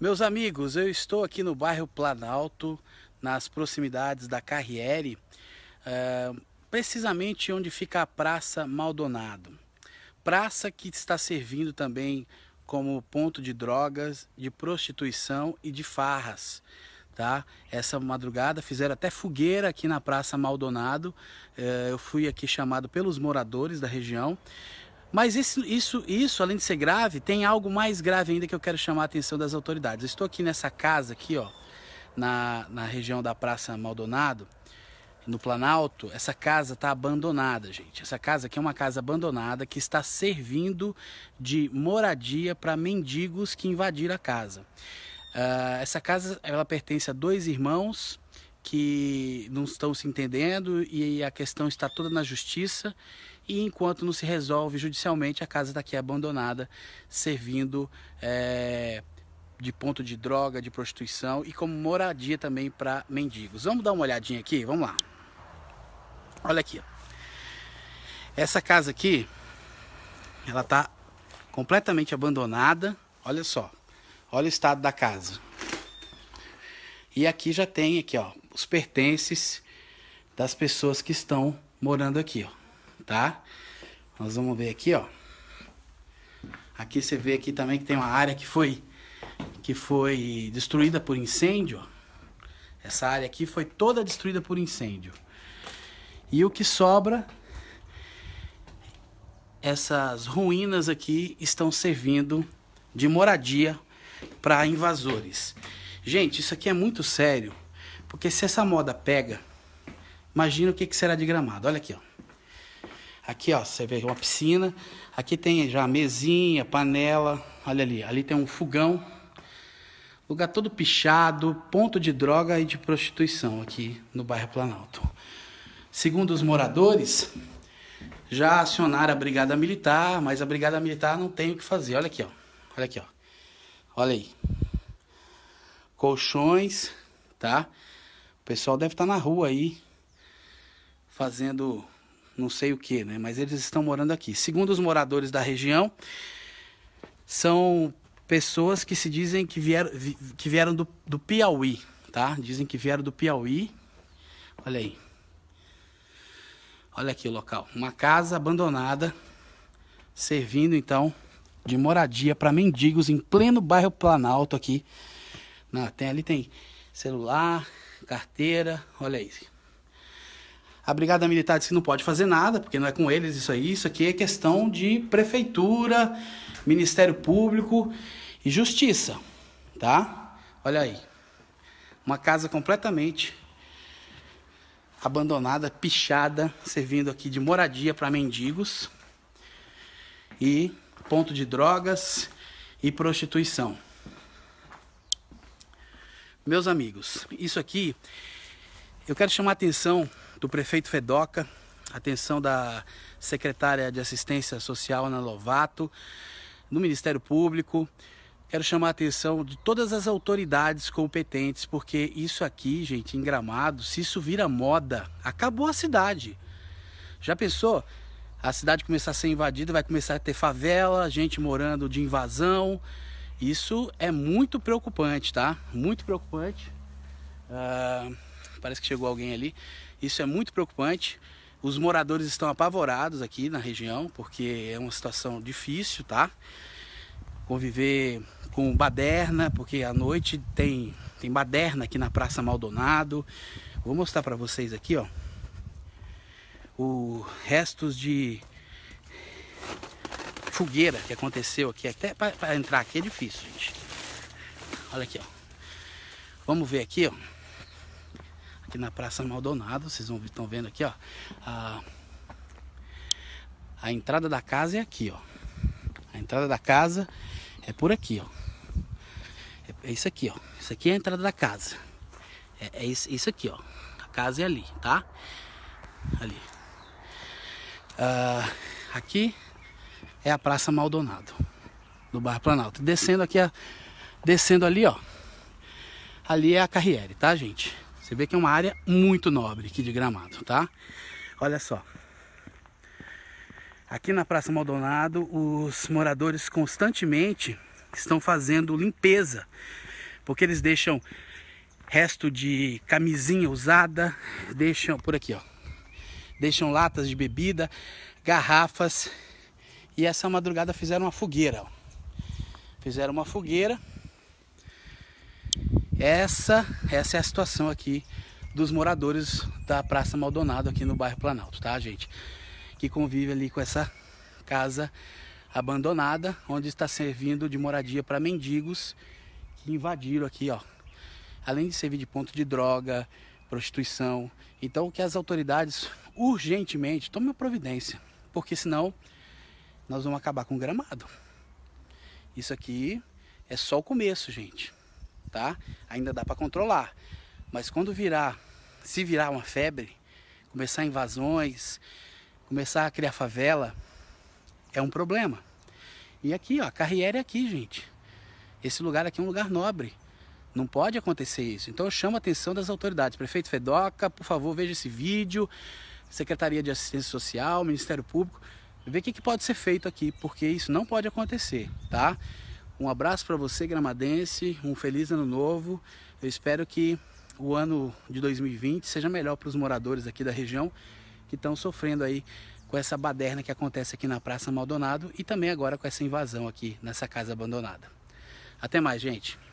Meus amigos, eu estou aqui no bairro Planalto, nas proximidades da Carriere, eh, precisamente onde fica a Praça Maldonado. Praça que está servindo também como ponto de drogas, de prostituição e de farras. Tá? Essa madrugada fizeram até fogueira aqui na Praça Maldonado. Eh, eu fui aqui chamado pelos moradores da região mas isso, isso, isso, além de ser grave, tem algo mais grave ainda que eu quero chamar a atenção das autoridades. Eu estou aqui nessa casa aqui, ó, na, na região da Praça Maldonado, no Planalto. Essa casa está abandonada, gente. Essa casa aqui é uma casa abandonada que está servindo de moradia para mendigos que invadiram a casa. Uh, essa casa ela pertence a dois irmãos que não estão se entendendo e a questão está toda na justiça e enquanto não se resolve judicialmente, a casa está aqui abandonada, servindo é, de ponto de droga, de prostituição e como moradia também para mendigos. Vamos dar uma olhadinha aqui? Vamos lá. Olha aqui. Essa casa aqui, ela está completamente abandonada. Olha só. Olha o estado da casa. E aqui já tem aqui, ó, os pertences das pessoas que estão morando aqui, ó tá? Nós vamos ver aqui, ó. Aqui você vê aqui também que tem uma área que foi que foi destruída por incêndio. Essa área aqui foi toda destruída por incêndio. E o que sobra essas ruínas aqui estão servindo de moradia para invasores. Gente, isso aqui é muito sério, porque se essa moda pega, imagina o que, que será de gramado. Olha aqui, ó. Aqui, ó, você vê uma piscina. Aqui tem já mesinha, panela. Olha ali, ali tem um fogão. Lugar todo pichado, ponto de droga e de prostituição aqui no bairro Planalto. Segundo os moradores, já acionaram a Brigada Militar, mas a Brigada Militar não tem o que fazer. Olha aqui, ó. Olha aqui, ó. Olha aí. Colchões, tá? O pessoal deve estar tá na rua aí fazendo não sei o que, né? Mas eles estão morando aqui. Segundo os moradores da região, são pessoas que se dizem que vieram, que vieram do, do Piauí, tá? Dizem que vieram do Piauí. Olha aí. Olha aqui o local. Uma casa abandonada, servindo então de moradia para mendigos em pleno bairro Planalto aqui. Na, tem, ali tem celular, carteira, olha isso. A Brigada Militar disse que não pode fazer nada, porque não é com eles isso aí. Isso aqui é questão de prefeitura, Ministério Público e Justiça, tá? Olha aí. Uma casa completamente abandonada, pichada, servindo aqui de moradia para mendigos e ponto de drogas e prostituição. Meus amigos, isso aqui eu quero chamar a atenção do prefeito Fedoca, atenção da secretária de Assistência Social, Ana Lovato, do Ministério Público. Quero chamar a atenção de todas as autoridades competentes, porque isso aqui, gente, em Gramado, se isso vira moda, acabou a cidade. Já pensou? A cidade começar a ser invadida, vai começar a ter favela, gente morando de invasão. Isso é muito preocupante, tá? Muito preocupante. Uh parece que chegou alguém ali. Isso é muito preocupante. Os moradores estão apavorados aqui na região, porque é uma situação difícil, tá? Conviver com baderna, porque à noite tem, tem baderna aqui na Praça Maldonado. Vou mostrar para vocês aqui, ó. O restos de fogueira que aconteceu aqui. Até para entrar aqui é difícil, gente. Olha aqui, ó. Vamos ver aqui, ó aqui na Praça Maldonado, vocês vão estão vendo aqui, ó, a, a entrada da casa é aqui, ó. A entrada da casa é por aqui, ó. É, é isso aqui, ó. Isso aqui é a entrada da casa. É, é isso, isso, aqui, ó. A casa é ali, tá? Ali. Uh, aqui é a Praça Maldonado, do Bairro Planalto. Descendo aqui, a, descendo ali, ó. Ali é a Carriere, tá, gente? Você vê que é uma área muito nobre aqui de Gramado, tá? Olha só. Aqui na Praça Maldonado, os moradores constantemente estão fazendo limpeza, porque eles deixam resto de camisinha usada, deixam por aqui, ó. Deixam latas de bebida, garrafas. E essa madrugada fizeram uma fogueira, ó. Fizeram uma fogueira essa, essa é a situação aqui dos moradores da Praça Maldonado aqui no bairro Planalto, tá, gente? Que convive ali com essa casa abandonada, onde está servindo de moradia para mendigos que invadiram aqui, ó. Além de servir de ponto de droga, prostituição. Então, que as autoridades urgentemente tomem providência, porque senão nós vamos acabar com o gramado. Isso aqui é só o começo, gente tá? Ainda dá para controlar. Mas quando virar, se virar uma febre, começar invasões, começar a criar favela, é um problema. E aqui, ó, a carreira é aqui, gente. Esse lugar aqui é um lugar nobre. Não pode acontecer isso. Então eu chamo a atenção das autoridades. Prefeito Fedoca, por favor, veja esse vídeo. Secretaria de Assistência Social, Ministério Público. Vê o que, que pode ser feito aqui, porque isso não pode acontecer, tá? Um abraço para você, gramadense, um feliz ano novo. Eu espero que o ano de 2020 seja melhor para os moradores aqui da região que estão sofrendo aí com essa baderna que acontece aqui na Praça Maldonado e também agora com essa invasão aqui nessa casa abandonada. Até mais, gente.